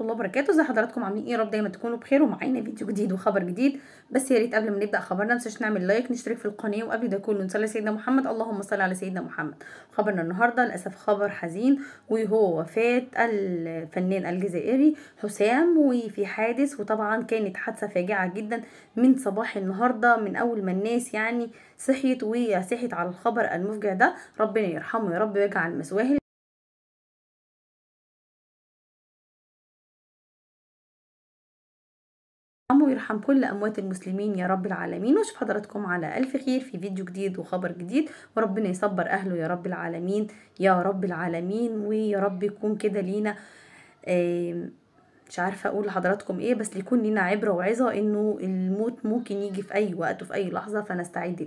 الله وبركاته ازي حضراتكم عاملين ايه رب دايما تكونوا بخير ومعانا فيديو جديد وخبر جديد بس يا ريت قبل ما نبدا خبرنا متنساش نعمل لايك نشترك في القناه وقبل ده كله نصلي على سيدنا محمد اللهم صل على سيدنا محمد خبرنا النهارده للاسف خبر حزين وهو وفاه الفنان الجزائري حسام وفي حادث وطبعا كانت حادثه فاجعه جدا من صباح النهارده من اول ما الناس يعني صحيت وصحيت على الخبر المفجع ده ربنا يرحمه يا رب ويجعل مسواه يرحمه ويرحم كل أموات المسلمين يا رب العالمين واشوف حضراتكم على ألف خير في فيديو جديد وخبر جديد وربنا يصبر أهله يا رب العالمين يا رب العالمين ويا رب يكون كده لينا مش عارفة أقول لحضراتكم إيه بس يكون لينا عبرة وعظة إنه الموت ممكن يجي في أي وقت وفي أي لحظة فنستعد